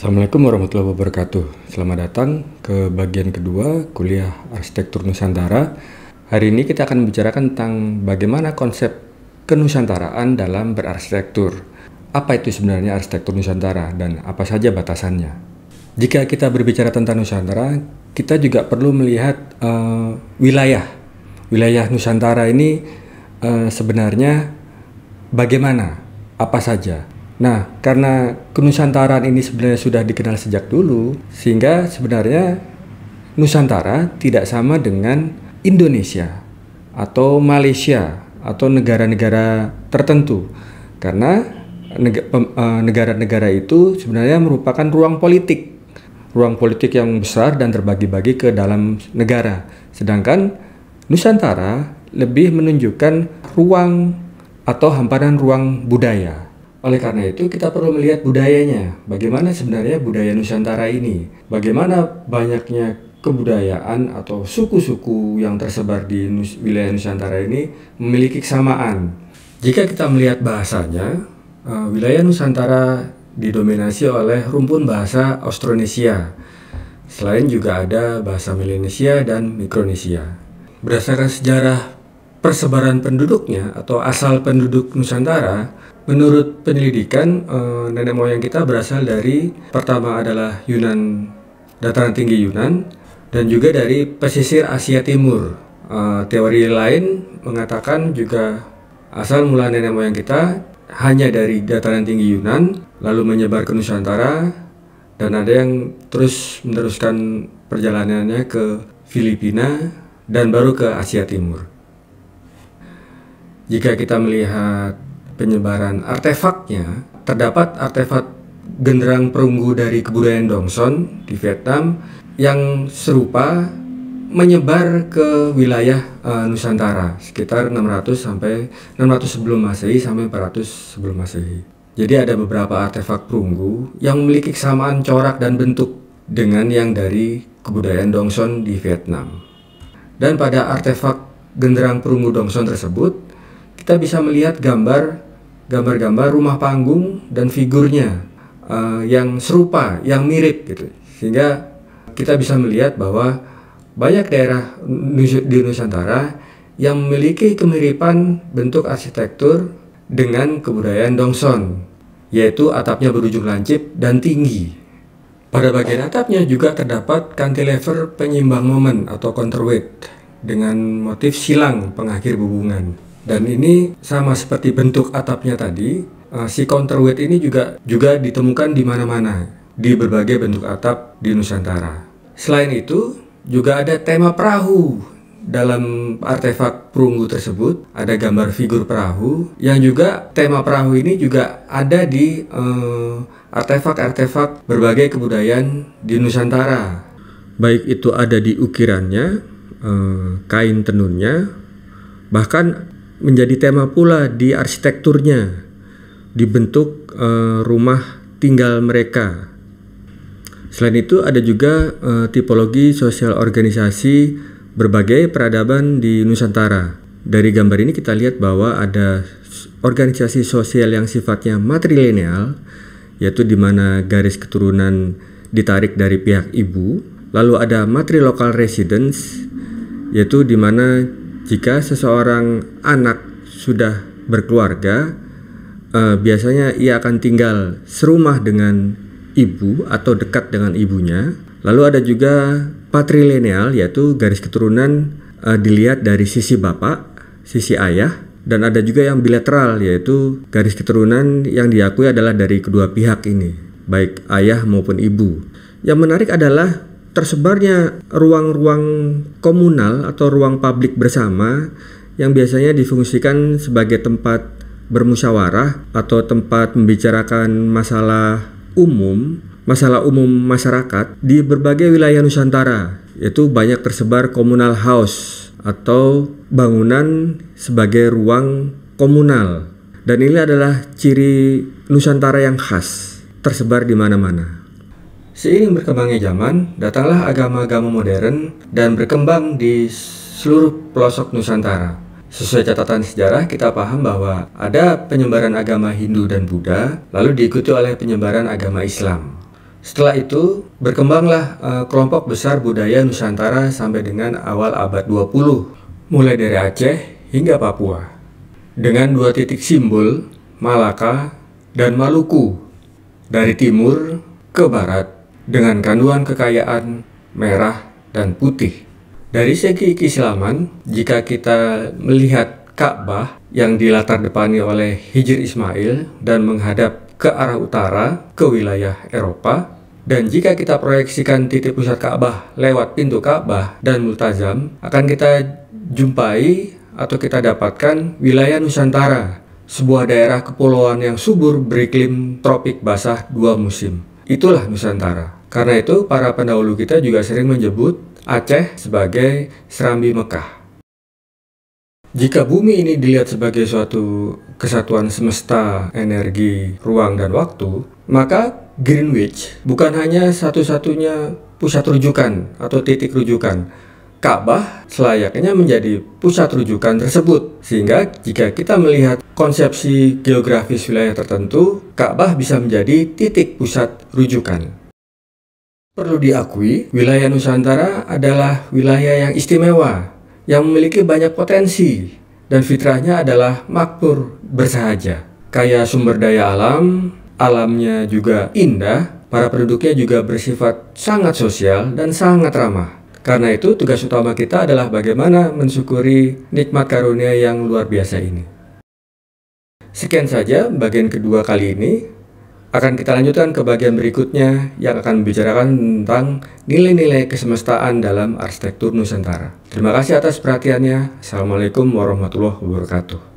Assalamualaikum warahmatullahi wabarakatuh. Selamat datang ke bagian kedua kuliah Arsitektur Nusantara. Hari ini kita akan membicarakan tentang bagaimana konsep kenusantaraan dalam berarsitektur. Apa itu sebenarnya arsitektur Nusantara dan apa saja batasannya? Jika kita berbicara tentang Nusantara, kita juga perlu melihat uh, wilayah. Wilayah Nusantara ini uh, sebenarnya bagaimana? Apa saja? Nah, karena kenusantaraan ini sebenarnya sudah dikenal sejak dulu, sehingga sebenarnya Nusantara tidak sama dengan Indonesia atau Malaysia atau negara-negara tertentu. Karena e, negara-negara itu sebenarnya merupakan ruang politik. Ruang politik yang besar dan terbagi-bagi ke dalam negara. Sedangkan Nusantara lebih menunjukkan ruang atau hamparan ruang budaya oleh karena itu, kita perlu melihat budayanya. Bagaimana sebenarnya budaya Nusantara ini? Bagaimana banyaknya kebudayaan atau suku-suku yang tersebar di Nus wilayah Nusantara ini memiliki kesamaan. Jika kita melihat bahasanya, uh, wilayah Nusantara didominasi oleh rumpun bahasa Austronesia. Selain juga ada bahasa Melanesia dan Mikronesia. Berdasarkan sejarah persebaran penduduknya atau asal penduduk Nusantara, menurut penyelidikan eh, nenek moyang kita berasal dari pertama adalah Yunan dataran tinggi Yunan dan juga dari pesisir Asia Timur. Eh, teori lain mengatakan juga asal mula nenek moyang kita hanya dari dataran tinggi Yunan lalu menyebar ke Nusantara dan ada yang terus meneruskan perjalanannya ke Filipina dan baru ke Asia Timur. Jika kita melihat penyebaran artefaknya, terdapat artefak genderang perunggu dari kebudayaan Dongson di Vietnam yang serupa menyebar ke wilayah uh, Nusantara sekitar 600 sampai 600 sebelum Masehi sampai 400 sebelum Masehi. Jadi ada beberapa artefak perunggu yang memiliki kesamaan corak dan bentuk dengan yang dari kebudayaan Dongson di Vietnam. Dan pada artefak genderang perunggu Dongson tersebut kita bisa melihat gambar gambar-gambar rumah panggung dan figurnya uh, yang serupa, yang mirip gitu. Sehingga kita bisa melihat bahwa banyak daerah di Nusantara yang memiliki kemiripan bentuk arsitektur dengan kebudayaan Dongson, yaitu atapnya berujung lancip dan tinggi. Pada bagian atapnya juga terdapat cantilever penyimbang momen atau counterweight dengan motif silang pengakhir hubungan. Dan ini sama seperti bentuk atapnya tadi, eh, si counterweight ini juga juga ditemukan di mana-mana di berbagai bentuk atap di Nusantara. Selain itu, juga ada tema perahu. Dalam artefak perunggu tersebut ada gambar figur perahu yang juga tema perahu ini juga ada di eh, artefak-artefak berbagai kebudayaan di Nusantara. Baik itu ada di ukirannya, eh, kain tenunnya, bahkan menjadi tema pula di arsitekturnya, dibentuk e, rumah tinggal mereka. Selain itu ada juga e, tipologi sosial organisasi berbagai peradaban di Nusantara. Dari gambar ini kita lihat bahwa ada organisasi sosial yang sifatnya matrilineal, yaitu di mana garis keturunan ditarik dari pihak ibu. Lalu ada matrilokal residence, yaitu di mana jika seseorang anak sudah berkeluarga, eh, biasanya ia akan tinggal serumah dengan ibu atau dekat dengan ibunya. Lalu ada juga patrilineal yaitu garis keturunan eh, dilihat dari sisi bapak, sisi ayah, dan ada juga yang bilateral yaitu garis keturunan yang diakui adalah dari kedua pihak ini, baik ayah maupun ibu. Yang menarik adalah tersebarnya ruang-ruang komunal atau ruang publik bersama yang biasanya difungsikan sebagai tempat bermusyawarah atau tempat membicarakan masalah umum, masalah umum masyarakat di berbagai wilayah Nusantara, yaitu banyak tersebar komunal house atau bangunan sebagai ruang komunal. Dan ini adalah ciri Nusantara yang khas, tersebar di mana-mana. Seiring berkembangnya zaman, datanglah agama-agama modern dan berkembang di seluruh pelosok Nusantara. Sesuai catatan sejarah, kita paham bahwa ada penyebaran agama Hindu dan Buddha, lalu diikuti oleh penyebaran agama Islam. Setelah itu, berkembanglah uh, kelompok besar budaya Nusantara sampai dengan awal abad 20, mulai dari Aceh hingga Papua. Dengan dua titik simbol, Malaka dan Maluku, dari timur ke barat dengan kandungan kekayaan merah dan putih. Dari segi keislaman, jika kita melihat Ka'bah yang dilatar depani oleh Hijir Ismail dan menghadap ke arah utara ke wilayah Eropa, dan jika kita proyeksikan titik pusat Ka'bah lewat pintu Ka'bah dan Multazam, akan kita jumpai atau kita dapatkan wilayah Nusantara, sebuah daerah kepulauan yang subur beriklim tropik basah dua musim. Itulah Nusantara. Karena itu, para pendahulu kita juga sering menyebut Aceh sebagai Serambi Mekah. Jika bumi ini dilihat sebagai suatu kesatuan semesta, energi, ruang, dan waktu, maka Greenwich bukan hanya satu-satunya pusat rujukan atau titik rujukan. Ka'bah selayaknya menjadi pusat rujukan tersebut. Sehingga jika kita melihat konsepsi geografis wilayah tertentu, Ka'bah bisa menjadi titik pusat rujukan. Perlu diakui, wilayah Nusantara adalah wilayah yang istimewa, yang memiliki banyak potensi, dan fitrahnya adalah makmur bersahaja. Kaya sumber daya alam, alamnya juga indah, para penduduknya juga bersifat sangat sosial dan sangat ramah. Karena itu tugas utama kita adalah bagaimana mensyukuri nikmat karunia yang luar biasa ini. Sekian saja bagian kedua kali ini. Akan kita lanjutkan ke bagian berikutnya yang akan membicarakan tentang nilai-nilai kesemestaan dalam arsitektur Nusantara. Terima kasih atas perhatiannya. Assalamualaikum warahmatullahi wabarakatuh.